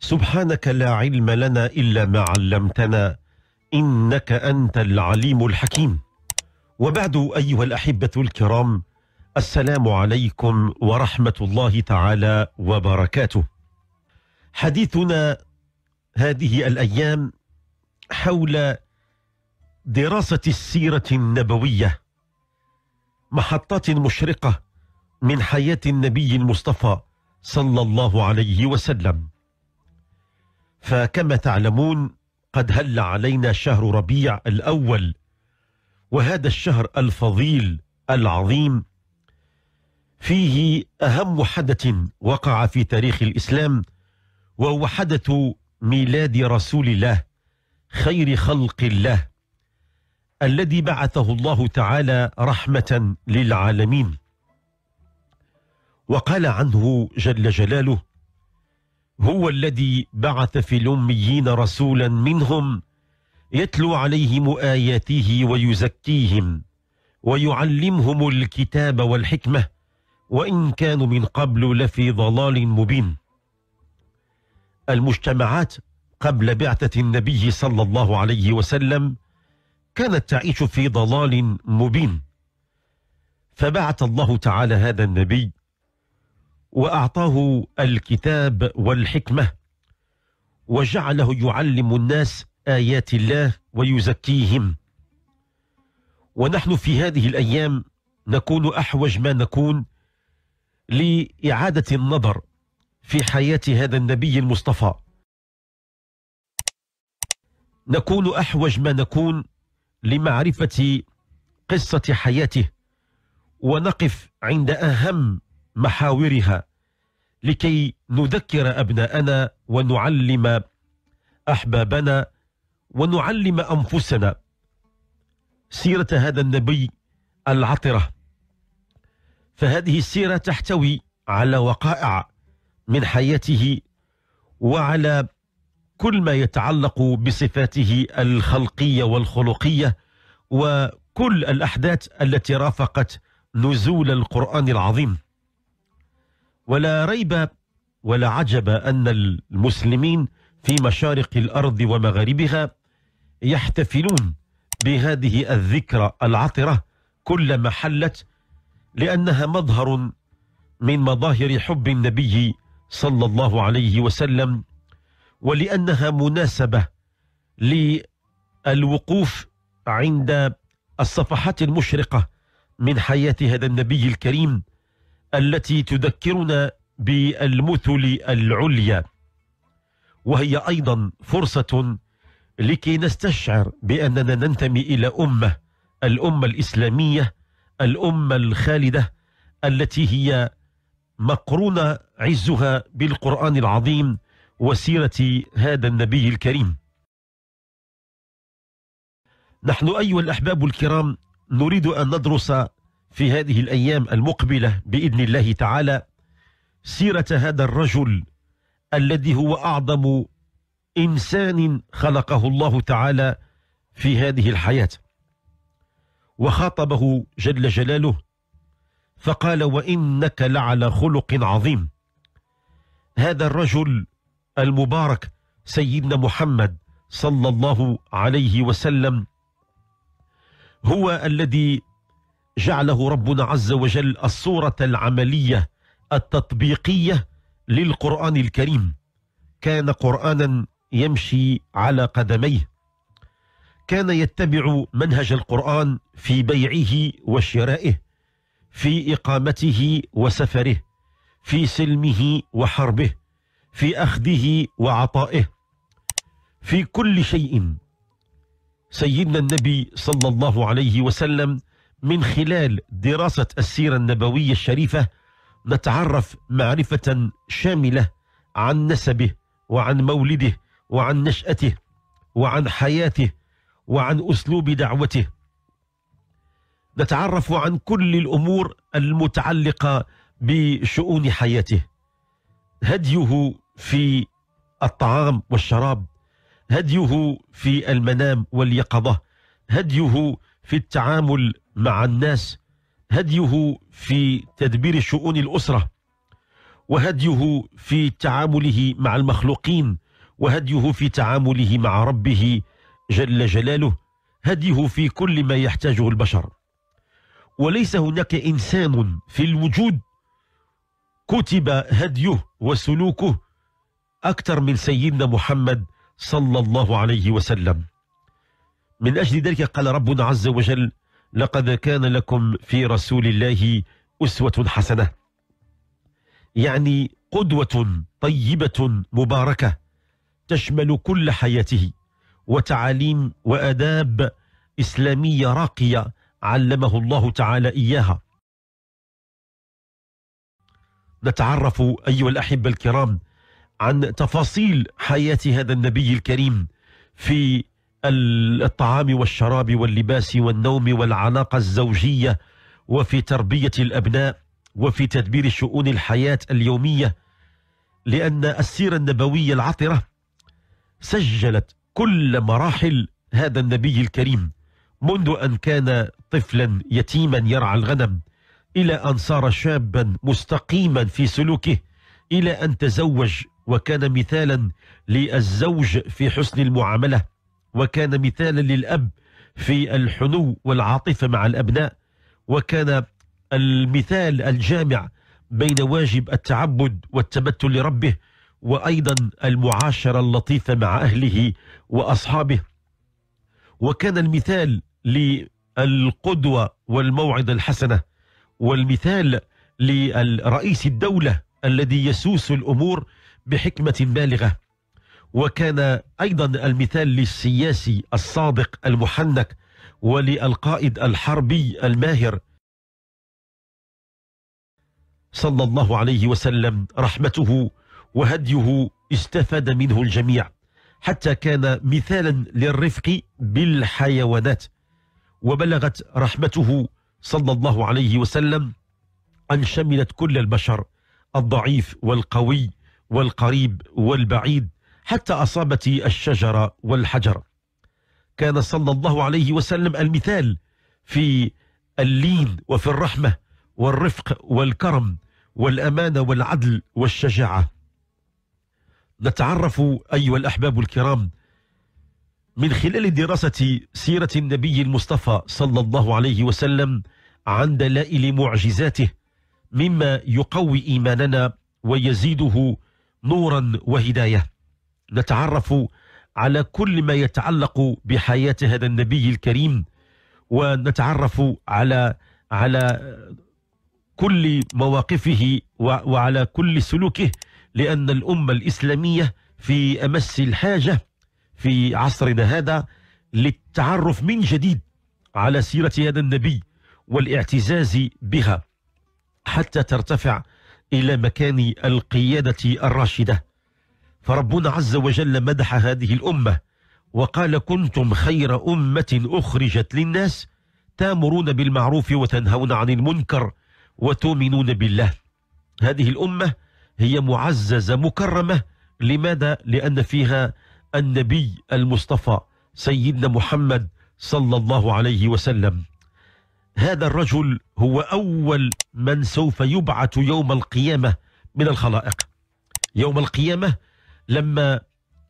سبحانك لا علم لنا إلا ما علمتنا إنك أنت العليم الحكيم وبعد أيها الأحبة الكرام السلام عليكم ورحمة الله تعالى وبركاته حديثنا هذه الأيام حول دراسة السيرة النبوية محطات مشرقة من حياة النبي المصطفى صلى الله عليه وسلم فكما تعلمون قد هل علينا شهر ربيع الأول وهذا الشهر الفضيل العظيم فيه أهم حدث وقع في تاريخ الإسلام وهو حدث ميلاد رسول الله خير خلق الله الذي بعثه الله تعالى رحمة للعالمين وقال عنه جل جلاله هو الذي بعث في الأميين رسولا منهم يتلو عليهم آياته ويزكيهم ويعلمهم الكتاب والحكمة وإن كانوا من قبل لفي ضلال مبين المجتمعات قبل بعثة النبي صلى الله عليه وسلم كانت تعيش في ضلال مبين فبعث الله تعالى هذا النبي واعطاه الكتاب والحكمه وجعله يعلم الناس ايات الله ويزكيهم ونحن في هذه الايام نكون احوج ما نكون لاعاده النظر في حياه هذا النبي المصطفى نكون احوج ما نكون لمعرفه قصه حياته ونقف عند اهم محاورها لكي نذكر أبناءنا ونعلم أحبابنا ونعلم أنفسنا سيرة هذا النبي العطرة فهذه السيرة تحتوي على وقائع من حياته وعلى كل ما يتعلق بصفاته الخلقية والخلقية وكل الأحداث التي رافقت نزول القرآن العظيم ولا ريب ولا عجب أن المسلمين في مشارق الأرض ومغاربها يحتفلون بهذه الذكرى العطرة كلما حلت لأنها مظهر من مظاهر حب النبي صلى الله عليه وسلم ولأنها مناسبة للوقوف عند الصفحات المشرقة من حياة هذا النبي الكريم التي تذكرنا بالمثل العليا وهي أيضا فرصة لكي نستشعر بأننا ننتمي إلى أمة الأمة الإسلامية الأمة الخالدة التي هي مقرونة عزها بالقرآن العظيم وسيرة هذا النبي الكريم نحن أيها الأحباب الكرام نريد أن ندرس في هذه الأيام المقبلة بإذن الله تعالى سيرة هذا الرجل الذي هو أعظم إنسان خلقه الله تعالى في هذه الحياة وخاطبه جل جلاله فقال وإنك لعلى خلق عظيم هذا الرجل المبارك سيدنا محمد صلى الله عليه وسلم هو الذي جعله ربنا عز وجل الصورة العملية التطبيقية للقرآن الكريم كان قرآنا يمشي على قدميه كان يتبع منهج القرآن في بيعه وشرائه في إقامته وسفره في سلمه وحربه في أخذه وعطائه في كل شيء سيدنا النبي صلى الله عليه وسلم من خلال دراسة السيرة النبوية الشريفة نتعرف معرفة شاملة عن نسبه وعن مولده وعن نشأته وعن حياته وعن أسلوب دعوته نتعرف عن كل الأمور المتعلقة بشؤون حياته هديه في الطعام والشراب هديه في المنام واليقظة هديه في التعامل مع الناس هديه في تدبير شؤون الأسرة وهديه في تعامله مع المخلوقين وهديه في تعامله مع ربه جل جلاله هديه في كل ما يحتاجه البشر وليس هناك إنسان في الوجود كتب هديه وسلوكه أكثر من سيدنا محمد صلى الله عليه وسلم من أجل ذلك قال ربنا عز وجل لقد كان لكم في رسول الله أسوة حسنة يعني قدوة طيبة مباركة تشمل كل حياته وتعاليم وأداب إسلامية راقية علمه الله تعالى إياها نتعرف أيها الأحبة الكرام عن تفاصيل حياة هذا النبي الكريم في الطعام والشراب واللباس والنوم والعلاقة الزوجية وفي تربية الأبناء وفي تدبير شؤون الحياة اليومية لأن السيرة النبوية العطرة سجلت كل مراحل هذا النبي الكريم منذ أن كان طفلا يتيما يرعى الغنم إلى أن صار شابا مستقيما في سلوكه إلى أن تزوج وكان مثالا للزوج في حسن المعاملة وكان مثالا للأب في الحنو والعاطفة مع الأبناء وكان المثال الجامع بين واجب التعبد والتبتل لربه وأيضا المعاشرة اللطيفة مع أهله وأصحابه وكان المثال للقدوة والموعظة الحسنة والمثال لرئيس الدولة الذي يسوس الأمور بحكمة بالغة وكان أيضا المثال للسياسي الصادق المحنك وللقائد الحربي الماهر صلى الله عليه وسلم رحمته وهديه استفاد منه الجميع حتى كان مثالا للرفق بالحيوانات وبلغت رحمته صلى الله عليه وسلم أن شملت كل البشر الضعيف والقوي والقريب والبعيد حتى أصابت الشجرة والحجر كان صلى الله عليه وسلم المثال في اللين وفي الرحمة والرفق والكرم والأمانة والعدل والشجاعة نتعرف أيها الأحباب الكرام من خلال دراسة سيرة النبي المصطفى صلى الله عليه وسلم عن دلائل معجزاته مما يقوي إيماننا ويزيده نورا وهدايه نتعرف على كل ما يتعلق بحياة هذا النبي الكريم ونتعرف على على كل مواقفه وعلى كل سلوكه لأن الأمة الإسلامية في أمس الحاجة في عصرنا هذا للتعرف من جديد على سيرة هذا النبي والاعتزاز بها حتى ترتفع إلى مكان القيادة الراشدة فربنا عز وجل مدح هذه الأمة وقال كنتم خير أمة أخرجت للناس تامرون بالمعروف وتنهون عن المنكر وتؤمنون بالله هذه الأمة هي معززة مكرمة لماذا؟ لأن فيها النبي المصطفى سيدنا محمد صلى الله عليه وسلم هذا الرجل هو أول من سوف يبعث يوم القيامة من الخلائق يوم القيامة لما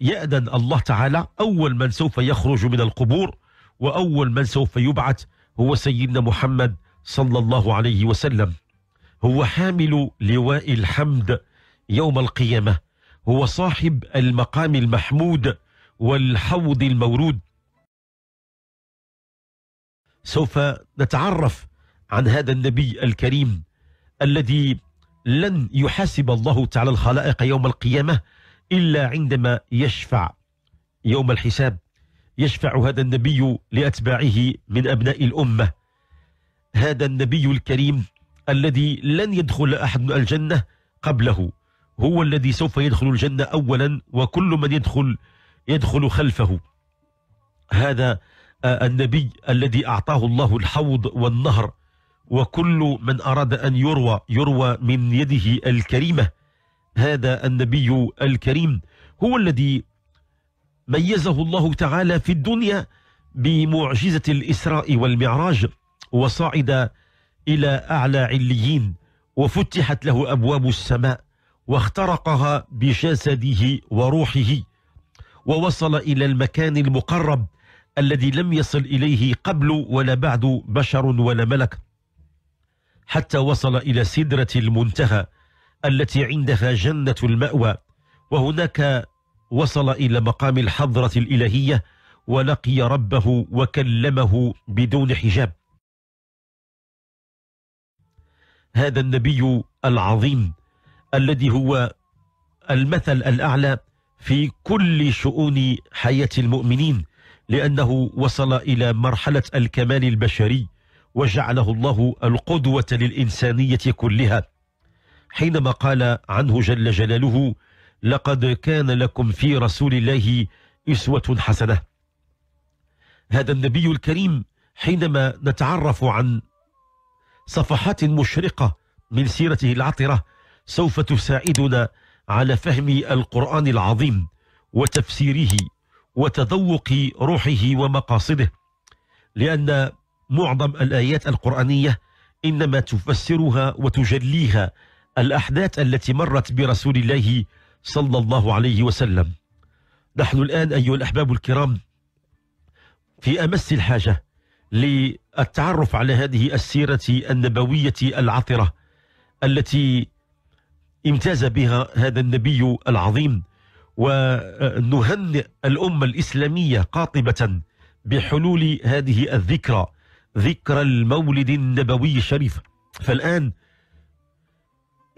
يأذن الله تعالى أول من سوف يخرج من القبور وأول من سوف يبعث هو سيدنا محمد صلى الله عليه وسلم هو حامل لواء الحمد يوم القيامة هو صاحب المقام المحمود والحوض المورود سوف نتعرف عن هذا النبي الكريم الذي لن يحاسب الله تعالى الخلائق يوم القيامة إلا عندما يشفع يوم الحساب يشفع هذا النبي لأتباعه من أبناء الأمة هذا النبي الكريم الذي لن يدخل أحد الجنة قبله هو الذي سوف يدخل الجنة أولا وكل من يدخل يدخل خلفه هذا آه، النبي الذي أعطاه الله الحوض والنهر وكل من أراد أن يروى يروى من يده الكريمة هذا النبي الكريم هو الذي ميزه الله تعالى في الدنيا بمعجزة الإسراء والمعراج وصعد إلى أعلى عليين وفتحت له أبواب السماء واخترقها بجسده وروحه ووصل إلى المكان المقرب الذي لم يصل إليه قبل ولا بعد بشر ولا ملك حتى وصل إلى سدرة المنتهى التي عندها جنة المأوى وهناك وصل إلى مقام الحضرة الإلهية ولقي ربه وكلمه بدون حجاب هذا النبي العظيم الذي هو المثل الأعلى في كل شؤون حياة المؤمنين لأنه وصل إلى مرحلة الكمال البشري وجعله الله القدوة للإنسانية كلها حينما قال عنه جل جلاله لقد كان لكم في رسول الله إسوة حسنة هذا النبي الكريم حينما نتعرف عن صفحات مشرقة من سيرته العطرة سوف تساعدنا على فهم القرآن العظيم وتفسيره وتذوق روحه ومقاصده لأن معظم الآيات القرآنية إنما تفسرها وتجليها الأحداث التي مرت برسول الله صلى الله عليه وسلم نحن الآن أيها الأحباب الكرام في أمس الحاجة للتعرف على هذه السيرة النبوية العطرة التي امتاز بها هذا النبي العظيم ونهنئ الأمة الإسلامية قاطبة بحلول هذه الذكرى ذكرى المولد النبوي الشريف فالآن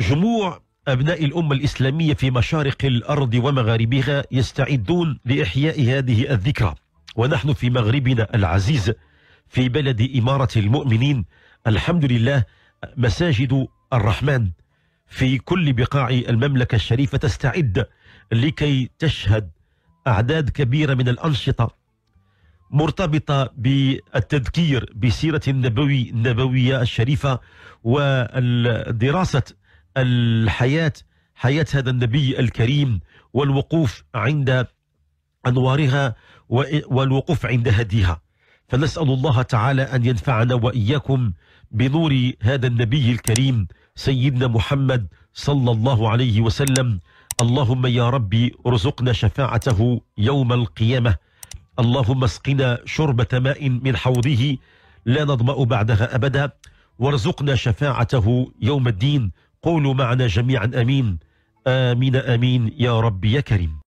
جموع أبناء الأمة الإسلامية في مشارق الأرض ومغاربها يستعدون لإحياء هذه الذكرى ونحن في مغربنا العزيز في بلد إمارة المؤمنين الحمد لله مساجد الرحمن في كل بقاع المملكة الشريفة تستعد لكي تشهد أعداد كبيرة من الأنشطة مرتبطة بالتذكير بسيرة النبوي النبوية الشريفة ودراسة الحياة حياة هذا النبي الكريم والوقوف عند أنوارها والوقوف عند هديها فنسأل الله تعالى أن ينفعنا وإياكم بنور هذا النبي الكريم سيدنا محمد صلى الله عليه وسلم اللهم يا ربي ارزقنا شفاعته يوم القيامة اللهم اسقنا شربة ماء من حوضه لا نظمأ بعدها أبدا وارزقنا شفاعته يوم الدين قولوا معنا جميعا امين امين امين يا رب يا كريم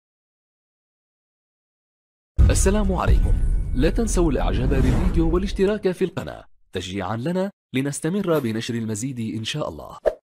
السلام عليكم لا تنسوا الاعجاب بالفيديو والاشتراك في القناه تشجيعا لنا لنستمر بنشر المزيد ان شاء الله